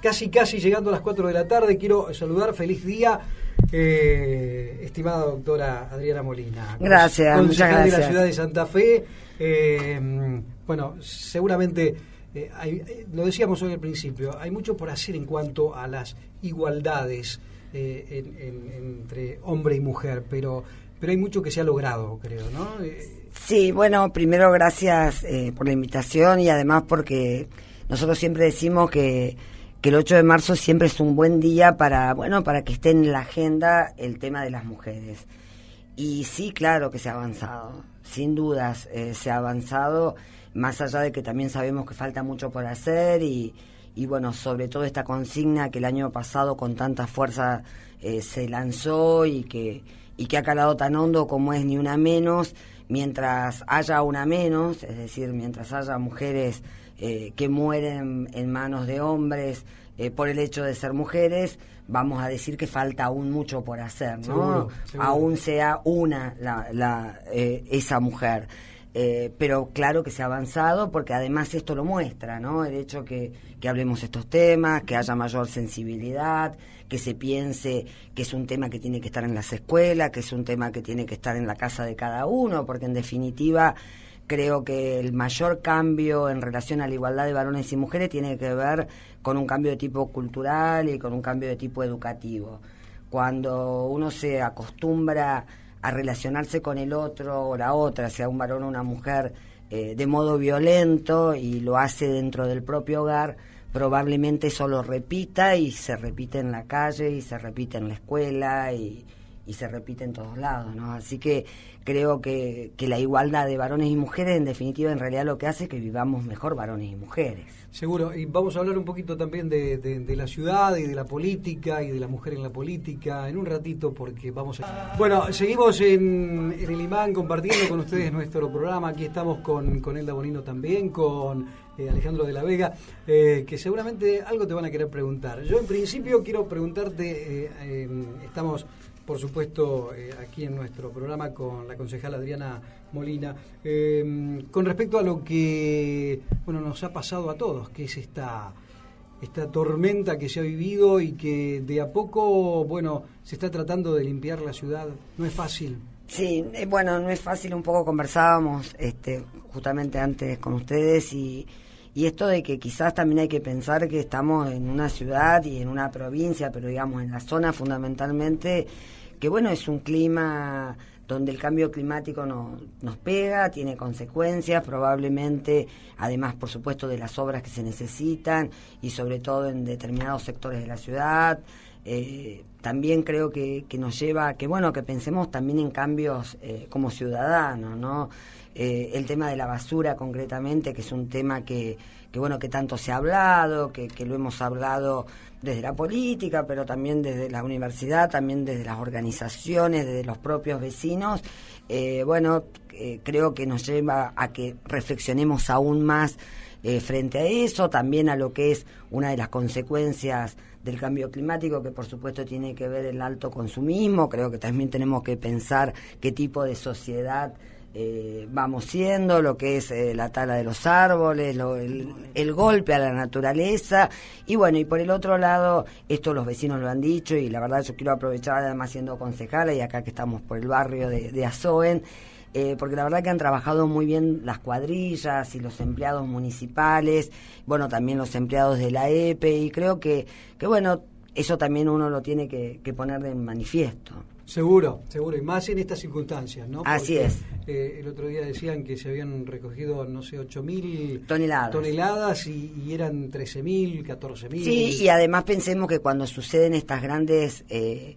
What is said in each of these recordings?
casi casi llegando a las 4 de la tarde. Quiero saludar, feliz día, eh, estimada doctora Adriana Molina. Gracias, muchas gracias. de la ciudad de Santa Fe. Eh, bueno, seguramente, eh, lo decíamos hoy al principio, hay mucho por hacer en cuanto a las igualdades entre hombre y mujer, pero, pero hay mucho que se ha logrado, creo, ¿no? Sí, bueno, primero gracias por la invitación y además porque nosotros siempre decimos que que el 8 de marzo siempre es un buen día para, bueno, para que esté en la agenda el tema de las mujeres. Y sí, claro que se ha avanzado, sin dudas, eh, se ha avanzado, más allá de que también sabemos que falta mucho por hacer y, bueno, sobre todo esta consigna que el año pasado con tanta fuerza eh, se lanzó y que, y que ha calado tan hondo como es ni una menos, mientras haya una menos, es decir, mientras haya mujeres eh, que mueren en manos de hombres eh, por el hecho de ser mujeres, vamos a decir que falta aún mucho por hacer, ¿no? Aún sea una la, eh, esa mujer. pero claro que se ha avanzado porque además esto lo muestra, ¿no? El hecho que, que hablemos estos temas, que haya mayor sensibilidad, que se piense que es un tema que tiene que estar en las escuelas, que es un tema que tiene que estar en la casa de cada uno, porque en definitiva Creo que el mayor cambio en relación a la igualdad de varones y mujeres tiene que ver con un cambio de tipo cultural y con un cambio de tipo educativo. Cuando uno se acostumbra a relacionarse con el otro o la otra, sea un varón o una mujer, eh, de modo violento y lo hace dentro del propio hogar, probablemente eso lo repita y se repite en la calle y se repite en la escuela y, y se repite en todos lados, ¿no? Así que creo que, la igualdad de varones y mujeres, en definitiva, en realidad lo que hace es que vivamos mejor varones y mujeres. Seguro, y vamos a hablar un poquito también de, la ciudad y de la política y de la mujer en la política en un ratito, porque vamos a... Bueno, seguimos en, el imán compartiendo con ustedes nuestro programa. Aquí estamos con, con Elda Bonino también, con eh, Alejandro de la Vega, eh, que seguramente algo te van a querer preguntar. Yo en principio quiero preguntarte, eh, em, estamos por supuesto, eh, aquí en nuestro programa con la concejal Adriana Molina. Eh, con respecto a lo que bueno, nos ha pasado a todos, que es esta, esta tormenta que se ha vivido y que de a poco, bueno, se está tratando de limpiar la ciudad. No es fácil. Sí, eh, bueno, no es fácil. Un poco conversábamos este, justamente antes con ustedes y y esto de que quizás también hay que pensar que estamos en una ciudad y en una provincia, pero digamos en la zona fundamentalmente que bueno, es un clima donde el cambio climático nos pega, tiene consecuencias, probablemente, además, por supuesto, de las obras que se necesitan y sobre todo en determinados sectores de la ciudad, eh, también creo que, que, nos lleva a que, bueno, que pensemos también en cambios eh, como ciudadanos, ¿no? Eh, el tema de la basura concretamente, que es un tema que, que bueno, que tanto se ha hablado, que, que, lo hemos hablado desde la política, pero también desde la universidad, también desde las organizaciones, desde los propios vecinos. bueno, creo que nos lleva a que reflexionemos aún más frente a eso, también a lo que es una de las consecuencias del cambio climático, que por supuesto tiene que ver el alto consumismo, creo que también tenemos que pensar qué tipo de sociedad eh, vamos siendo, lo que es eh, la tala de los árboles, el, golpe a la naturaleza. Y bueno, y por el otro lado, esto los vecinos lo han dicho y la verdad yo quiero aprovechar además siendo concejala y acá que estamos por el barrio de, de eh, porque la verdad que han trabajado muy bien las cuadrillas y los empleados municipales, bueno, también los empleados de la EPE, y creo que, que bueno, eso también uno lo tiene que, poner de manifiesto. Seguro, seguro, y más en estas circunstancias, ¿no? Así es. Eh, el otro día decían que se habían recogido, no sé, 8.000 toneladas, toneladas y, y eran 13.000, 14.000. Sí, y además pensemos que cuando suceden estas grandes... Eh,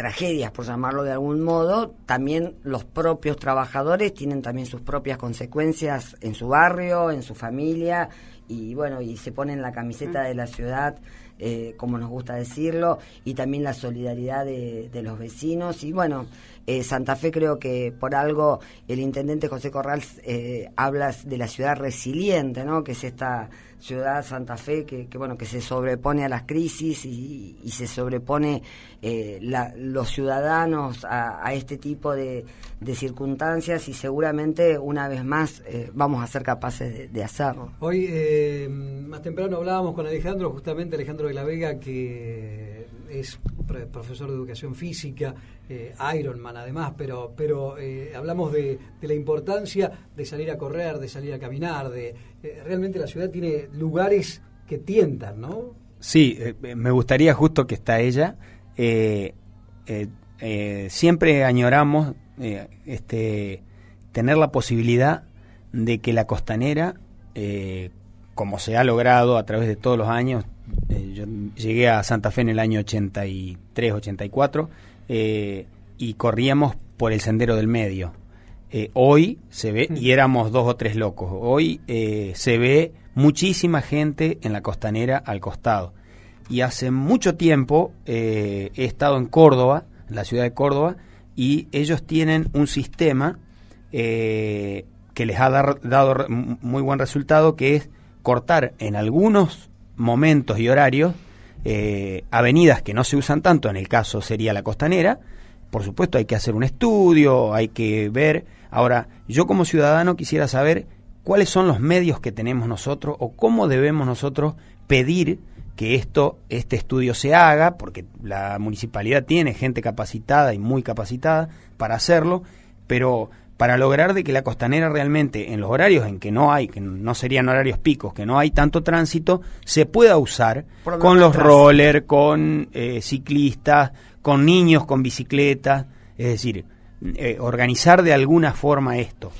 tragedias, por llamarlo de algún modo, también los propios trabajadores tienen también sus propias consecuencias en su barrio, en su familia, y bueno, y se ponen la camiseta de la ciudad, eh, como nos gusta decirlo, y también la solidaridad de, de los vecinos, y bueno, eh, Santa Fe creo que por algo el intendente José Corral eh, habla de la ciudad resiliente, ¿no? Que es esta ciudad Santa Fe que, bueno que se sobrepone a las crisis y, se sobrepone eh, los ciudadanos a, este tipo de, circunstancias y seguramente una vez más vamos a ser capaces de, de hacerlo. Hoy más temprano hablábamos con Alejandro, justamente Alejandro de la Vega que es profesor de educación física, eh, Ironman además, pero, pero eh, hablamos de, la importancia de salir a correr, de salir a caminar, de eh, realmente la ciudad tiene lugares que tientan, ¿no? Sí, me gustaría justo que está ella. siempre añoramos este, tener la posibilidad de que la costanera, como se ha logrado a través de todos los años, eh, yo llegué a Santa Fe en el año 83, 84, eh, y corríamos por el sendero del medio. Eh, hoy se ve, y mm. éramos dos o tres locos, hoy se ve muchísima gente en la costanera al costado. Y hace mucho tiempo he estado en Córdoba, la ciudad de Córdoba, y ellos tienen un sistema que les ha dado muy buen resultado, que es cortar en algunos momentos y horarios, eh, avenidas que no se usan tanto, en el caso sería la costanera, por supuesto hay que hacer un estudio, hay que ver. Ahora, yo como ciudadano quisiera saber cuáles son los medios que tenemos nosotros o cómo debemos nosotros pedir que esto, este estudio se haga, porque la municipalidad tiene gente capacitada y muy capacitada para hacerlo, pero para lograr de que la costanera realmente en los horarios en que no hay, que no serían horarios picos, que no hay tanto tránsito, se pueda usar con los roller, con eh, ciclistas, con niños con bicicletas, es decir, eh, organizar de alguna forma esto.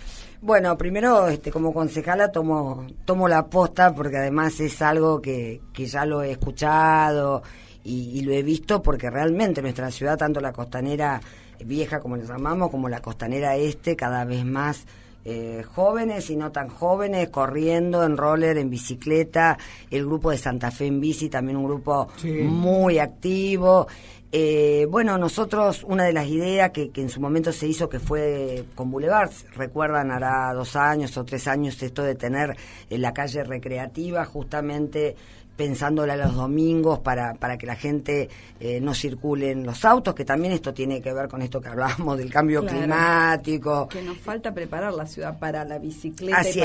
Bueno, primero este, como concejala tomo, tomo la aposta, porque además es algo que, ya lo he escuchado y, y lo he visto porque realmente nuestra ciudad, tanto la costanera vieja, como le llamamos, como la costanera este, cada vez más eh, jóvenes y no tan jóvenes, corriendo en roller, en bicicleta, el grupo de Santa Fe en bici, también un grupo muy activo. Eh, bueno, nosotros, una de las ideas que, que, en su momento se hizo, que fue con Boulevard, recuerdan, hará dos años o tres años esto de tener en eh, la calle recreativa, justamente pensándola los domingos para, para que la gente eh, no circule en los autos, que también esto tiene que ver con esto que hablábamos del cambio climático. Que nos falta preparar la ciudad para la bicicleta y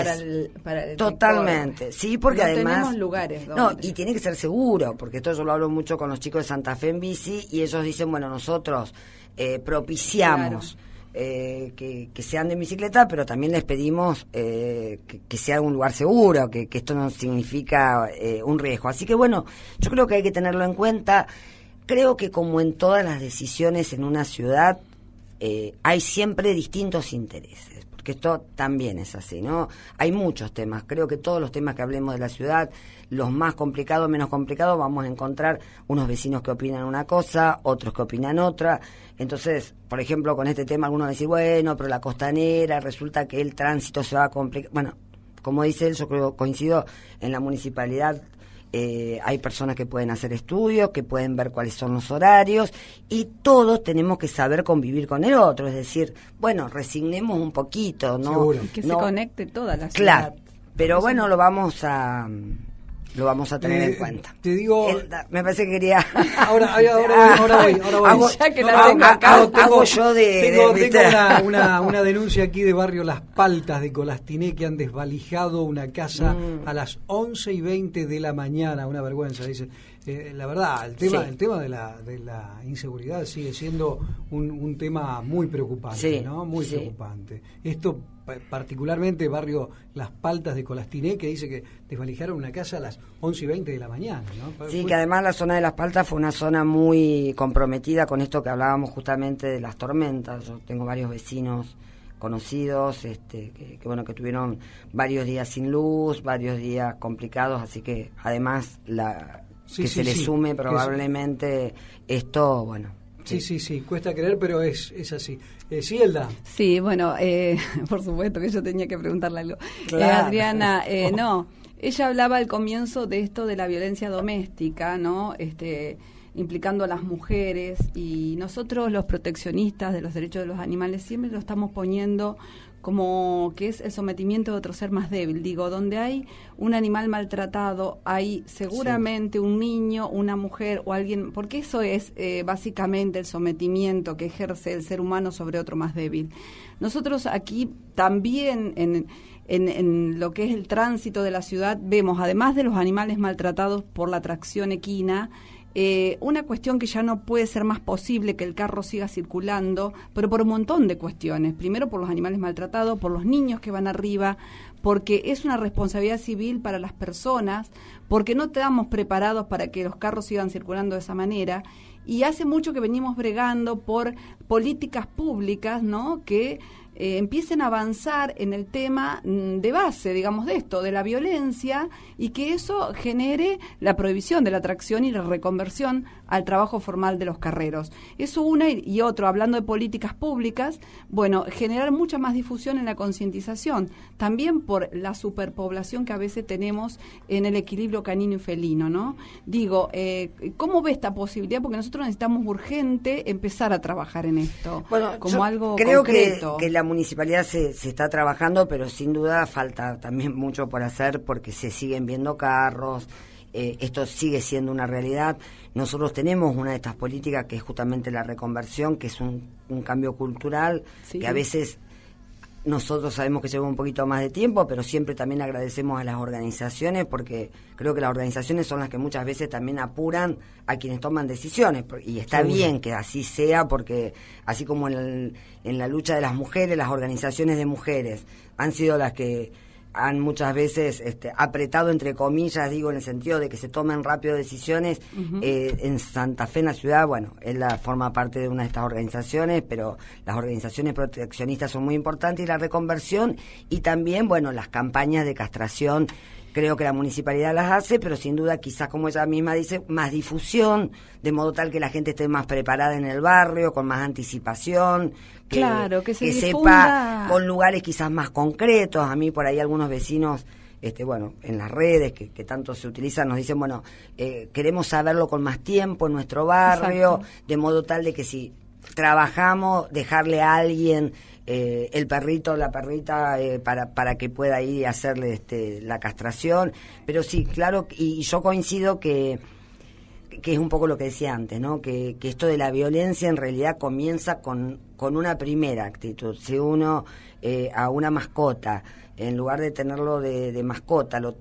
para, el, Totalmente, sí, porque además... lugares donde... No, y tiene que ser seguro, porque esto yo lo hablo mucho con los chicos de Santa Fe en bici y ellos dicen, bueno, nosotros eh, propiciamos... Eh, que, sean de bicicleta, pero también les pedimos eh, que, sea un lugar seguro, que, esto no significa eh, un riesgo. Así que bueno, yo creo que hay que tenerlo en cuenta. Creo que como en todas las decisiones en una ciudad, hay siempre distintos intereses que esto también es así, ¿no? Hay muchos temas, creo que todos los temas que hablemos de la ciudad, los más complicados, menos complicados, vamos a encontrar unos vecinos que opinan una cosa, otros que opinan otra. Entonces, por ejemplo, con este tema algunos decir, bueno, pero la costanera, resulta que el tránsito se va a complicar. Bueno, como dice él, yo creo, coincido, en la municipalidad eh, hay personas que pueden hacer estudios, que pueden ver cuáles son los horarios y todos tenemos que saber convivir con el otro, es decir, bueno, resignemos un poquito, ¿no? Que se conecte toda la ciudad. Claro, pero bueno, lo vamos a lo vamos a tener en eh, cuenta. Te digo. me parece que quería. Ahora, ahora, ahora voy, ahora voy. Hago, ya que la tengo, acá, tengo, yo de. Tengo, una, una, denuncia aquí de barrio Las Paltas de Colastiné que han desvalijado una casa mm. a las 11 y 20 de la mañana. Una vergüenza, dice. Este, la verdad, el tema, el tema de la, de, la, inseguridad sigue siendo un, tema muy preocupante, ¿no? Muy preocupante. Esto particularmente barrio Las Paltas de Colastiné, que dice que desvalijaron una casa a las 11 y 20 de la mañana. ¿no? Sí, que además la zona de Las Paltas fue una zona muy comprometida con esto que hablábamos justamente de las tormentas. Yo tengo varios vecinos conocidos, este, que, bueno, que tuvieron varios días sin luz, varios días complicados, así que además la, que se le sume probablemente esto, bueno, Sí, sí, sí, cuesta creer, pero es, es así. Eh, sí, bueno, eh, por supuesto que yo tenía que preguntarle algo. Eh, Adriana, eh, no, ella hablaba al comienzo de esto de la violencia doméstica, ¿no? Este, implicando a las mujeres y nosotros los proteccionistas de los derechos de los animales siempre lo estamos poniendo como que es el sometimiento de otro ser más débil. Digo, donde hay un animal maltratado, hay seguramente un niño, una mujer o alguien, porque eso es eh, básicamente el sometimiento que ejerce el ser humano sobre otro más débil. Nosotros aquí también en, en, en, lo que es el tránsito de la ciudad vemos, además de los animales maltratados por la tracción equina, eh, una cuestión que ya no puede ser más posible que el carro siga circulando, pero por un montón de cuestiones. Primero por los animales maltratados, por los niños que van arriba, porque es una responsabilidad civil para las personas, porque no estamos preparados para que los carros sigan circulando de esa manera. Y hace mucho que venimos bregando por políticas públicas, ¿no? Que eh, empiecen a avanzar en el tema mm, de base, digamos, de esto, de la violencia, y que eso genere la prohibición de la atracción y la reconversión al trabajo formal de los carreros. Eso una y otro, hablando de políticas públicas, bueno, generar mucha más difusión en la concientización, también por la superpoblación que a veces tenemos en el equilibrio canino y felino, ¿no? Digo, eh, ¿cómo ve esta posibilidad? Porque nosotros necesitamos urgente empezar a trabajar en esto, bueno, como algo creo Que, que la municipalidad se está trabajando, pero sin duda falta también mucho por hacer porque se siguen viendo carros, eh, esto sigue siendo una realidad. Nosotros tenemos una de estas políticas que es justamente la reconversión, que es un, cambio cultural, que a veces nosotros sabemos que lleva un poquito más de tiempo, pero siempre también agradecemos a las organizaciones porque creo que las organizaciones son las que muchas veces también apuran a quienes toman decisiones. Y está bien que así sea porque así como en la lucha de las mujeres, las organizaciones de mujeres han sido las que han muchas veces este, apretado, entre comillas, digo, en el sentido de que se tomen rápido decisiones. Eh, en Santa Fe, en la ciudad, bueno, él la, ah, forma parte de una de estas organizaciones, pero las organizaciones proteccionistas son muy importantes y la reconversión y también, bueno, las campañas de castración Creo que la municipalidad las hace, pero sin duda quizás como ella misma dice, más difusión, de modo tal que la gente esté más preparada en el barrio, con más anticipación, que, claro, que, se sepa con lugares quizás más concretos. A mí por ahí algunos vecinos... Este, bueno, en las redes que, tanto se utilizan, nos dicen, bueno, eh, queremos saberlo con más tiempo en nuestro barrio, de modo tal de que si trabajamos, dejarle a alguien eh, el perrito la perrita eh, para, para que pueda ir a hacerle este, la castración. Pero sí, claro, y yo coincido que que es un poco lo que decía antes, ¿no? Que, esto de la violencia en realidad comienza con, con una primera actitud. Si uno eh, a una mascota, en lugar de tenerlo de, mascota, lo,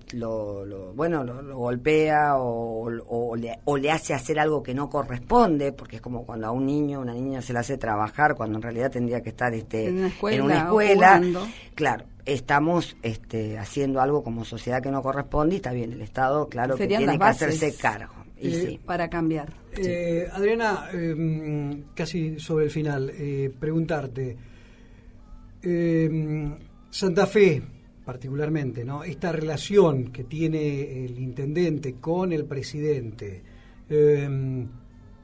bueno, lo, golpea o, le, hace hacer algo que no corresponde, porque es como cuando a un niño, una niña se le hace trabajar cuando en realidad tendría que estar este, en una escuela. Claro, estamos este, haciendo algo como sociedad que no corresponde y está bien, el Estado, claro, que tiene que hacerse cargo. Eh, para cambiar. Eh, Adriana, em, casi sobre el final, eh, preguntarte, em, Santa Fe particularmente, ¿no? esta relación que tiene el intendente con el presidente, em,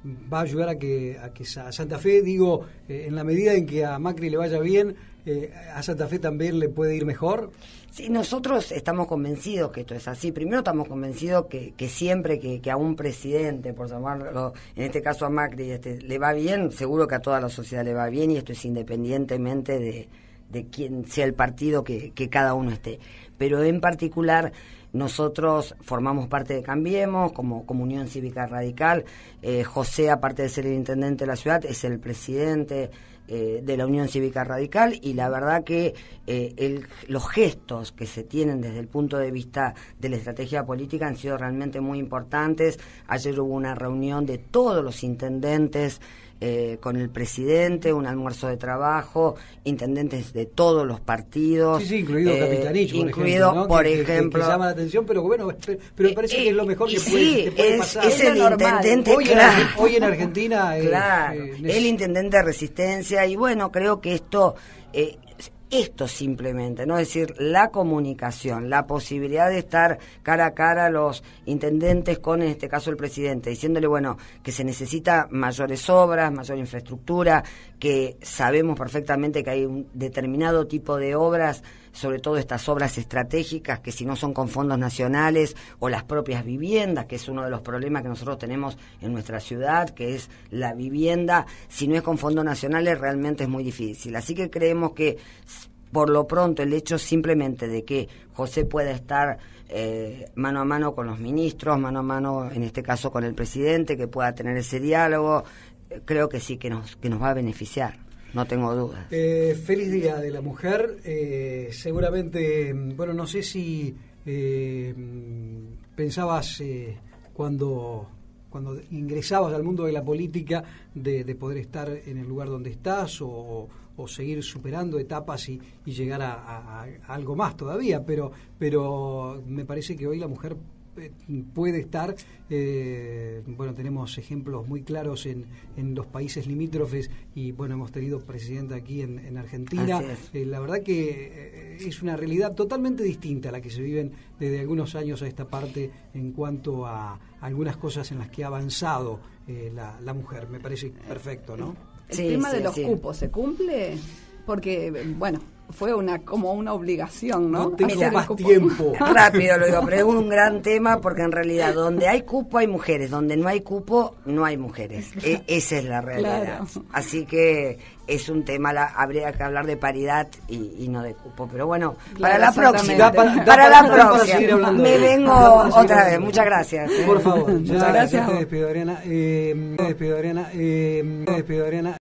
va a ayudar a que, a que a Santa Fe, digo, eh, en la medida en que a Macri le vaya bien, eh, a Santa Fe también le puede ir mejor? Sí, nosotros estamos convencidos que esto es así. Primero estamos convencidos que, siempre que, a un presidente, por llamarlo, en este caso a Macri, este, le va bien, seguro que a toda la sociedad le va bien y esto es independientemente de, quién sea el partido que, que cada uno esté. Pero en particular nosotros formamos parte de Cambiemos como Unión Cívica Radical. Eh, José, aparte de ser el intendente de la ciudad, es el presidente eh, de la Unión Cívica Radical y la verdad que eh, los gestos que se tienen desde el punto de vista de la estrategia política han sido realmente muy importantes. Ayer hubo una reunión de todos los intendentes. con el presidente, un almuerzo de trabajo, intendentes de todos los partidos. Sí, incluido Capitanich, por incluido, ejemplo. Por ejemplo pero bueno, pero me parece que es lo mejor eh, eh, que, puede, sí, es, el intendente, hoy, en, hoy, en, Argentina. Eh, claro, el intendente de resistencia, y bueno, creo que esto. esto simplemente, ¿no? Es decir, la comunicación, la posibilidad de estar cara a cara los intendentes con, en este caso, el presidente, diciéndole, bueno, que se necesita mayores obras, mayor infraestructura, que sabemos perfectamente que hay un determinado tipo de obras sobre todo estas obras estratégicas que si no son con fondos nacionales o las propias viviendas, que es uno de los problemas que nosotros tenemos en nuestra ciudad, que es la vivienda, si no es con fondos nacionales realmente es muy difícil. Así que creemos que por lo pronto el hecho simplemente de que José pueda estar eh, mano a mano con los ministros, mano a mano en este caso con el presidente, que pueda tener ese diálogo, eh, creo que sí que nos, que nos va a beneficiar no tengo dudas. Eh, feliz Día de la Mujer. Eh, seguramente, mm, bueno, no sé si eh, mm, pensabas cuando, cuando ingresabas al mundo de la política de, poder estar en el lugar donde estás o, seguir superando etapas y, llegar a, a, algo más todavía, pero, pero me parece que hoy la mujer eh, puede estar. Eh, bueno, tenemos ejemplos muy claros en, en, los países limítrofes y bueno, hemos tenido presidenta aquí en, Argentina. Eh, la verdad que es una realidad totalmente distinta a la que se viven desde algunos años a esta parte en cuanto a algunas cosas en las que ha avanzado la, mujer. Me parece perfecto, ¿no? El tema de los cupos, ¿se cumple? porque, bueno, fue una como una obligación, ¿no? No tengo tiempo. Rápido lo digo, pero es un gran tema porque en realidad donde hay cupo hay mujeres, donde no hay cupo no hay mujeres. E, esa es la realidad. Así que es un tema, la, habría que hablar de paridad y, no de cupo. Pero bueno, para la próxima. para, la próxima. Me vengo otra vez. Muchas gracias. ¿eh? Por favor. Muchas gracias. despido, eh, despido,